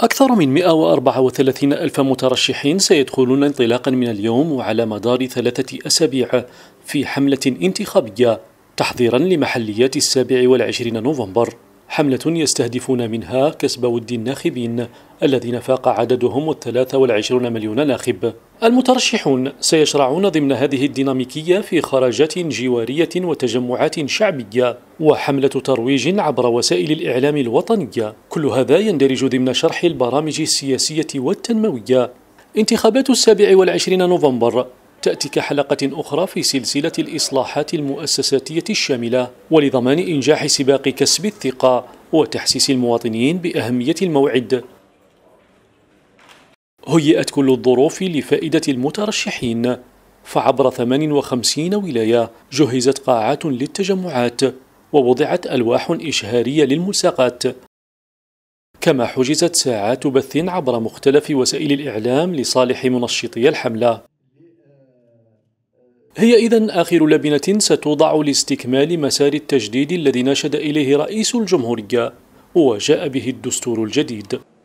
أكثر من 134 ألف مترشحين سيدخلون انطلاقا من اليوم وعلى مدار ثلاثة أسابيع في حملة انتخابية تحضيرا لمحليات السابع والعشرين نوفمبر حملة يستهدفون منها كسب ود الناخبين الذين فاق عددهم الثلاثة والعشرون مليون ناخب المترشحون سيشرعون ضمن هذه الديناميكية في خرجات جوارية وتجمعات شعبية وحملة ترويج عبر وسائل الإعلام الوطنية كل هذا يندرج ضمن شرح البرامج السياسية والتنموية انتخابات السابع والعشرين نوفمبر تأتي كحلقة أخرى في سلسلة الإصلاحات المؤسساتية الشاملة ولضمان إنجاح سباق كسب الثقة وتحسيس المواطنين بأهمية الموعد هيئت كل الظروف لفائدة المترشحين فعبر 58 ولاية جهزت قاعات للتجمعات ووضعت ألواح إشهارية للملصقات كما حجزت ساعات بث عبر مختلف وسائل الإعلام لصالح منشطي الحملة هي إذا آخر لبنة ستوضع لاستكمال مسار التجديد الذي نشد إليه رئيس الجمهورية وجاء به الدستور الجديد